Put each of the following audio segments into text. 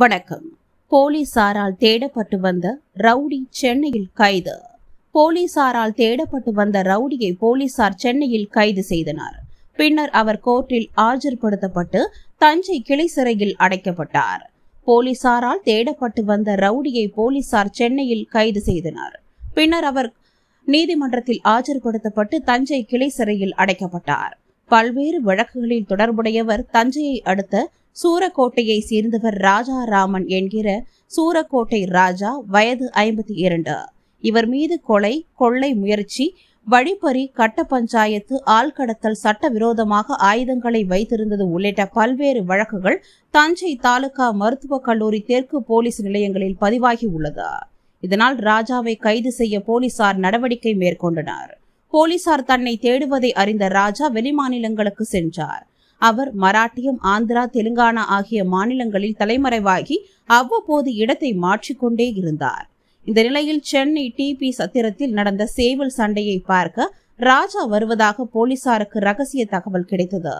வணக்கம் போலீசாரால் தேடப்பட்டு வந்த ரவுடி சென்னையில் கைது போலீசாரால் தேடப்பட்டு வந்த ரவுடியை போலீசார் சென்னையில் கைது செய்தனர் பின்னர் அவர் கோர்ட்டில் ஆஜர்படுத்தப்பட்டு தஞ்சை கிளை சிறையில் அடைக்கப்பட்டார் போலீசாரால் தேடப்பட்டு வந்த ரவுடியை போலீசார் சென்னையில் கைது செய்தனர் பின்னர் அவர் நீதிமன்றத்தில் ஆஜர்படுத்தப்பட்டு தஞ்சை கிளை சிறையில் அடைக்கப்பட்டார் பல்வேறு வழக்குகளில் தொடர்புடையவர் தஞ்சையை அடுத்த சூரக்கோட்டையை சேர்ந்தவர் ராஜா ராமன் என்கிற சூரக்கோட்டை ராஜா வயது ஐம்பத்தி இரண்டு இவர் மீது கொலை கொள்ளை முயற்சி வழிப்பறி கட்ட பஞ்சாயத்து ஆள்கடத்தல் சட்டவிரோதமாக ஆயுதங்களை வைத்திருந்தது உள்ளிட்ட பல்வேறு வழக்குகள் தஞ்சை தாலுகா மருத்துவக் கல்லூரி தெற்கு போலீஸ் நிலையங்களில் பதிவாகி உள்ளது இதனால் ராஜாவை கைது செய்ய போலீசார் நடவடிக்கை மேற்கொண்டனர் போலீசார் தன்னை தேடுவதை அறிந்த ராஜா வெளிமாநிலங்களுக்கு சென்றார் அவர் மராட்டியம் ஆந்திரா தெலுங்கானா ஆகிய மாநிலங்களில் தலைமறைவாகி அவ்வப்போது இடத்தை மாற்றிக்கொண்டே இருந்தார் இந்த நிலையில் சென்னை டிபி சத்திரத்தில் நடந்த சேவல் சண்டையை பார்க்க ராஜா வருவதாக போலீசாருக்கு ரகசிய தகவல் கிடைத்தது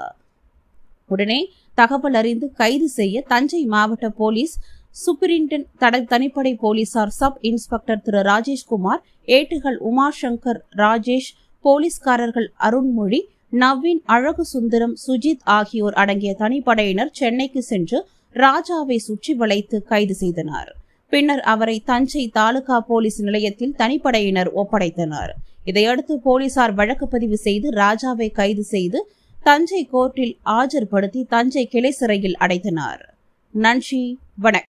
உடனே தகவல் அறிந்து கைது செய்ய தஞ்சை மாவட்ட போலீஸ் சூப்பரிண்டன் தடை தனிப்படை போலீசார் சப் இன்ஸ்பெக்டர் திரு ராஜேஷ்குமார் ஏட்டுகள் உமாசங்கர் ராஜேஷ் போலீஸ்காரர்கள் அருண்மொழி நவீன் அழகு சுந்தரம் சுஜித் ஆகியோர் அடங்கிய தனிப்படையினர் சென்னைக்கு சென்று ராஜாவை சுற்றி வளைத்து கைது செய்தனர் பின்னர் அவரை தஞ்சை தாலுகா போலீஸ் நிலையத்தில் தனிப்படையினர் ஒப்படைத்தனர் இதையடுத்து போலீசார் வழக்கு பதிவு செய்து ராஜாவை கைது செய்து தஞ்சை கோர்ட்டில் ஆஜர்படுத்தி தஞ்சை கிளை சிறையில் அடைத்தனர் நன்றி வணக்கம்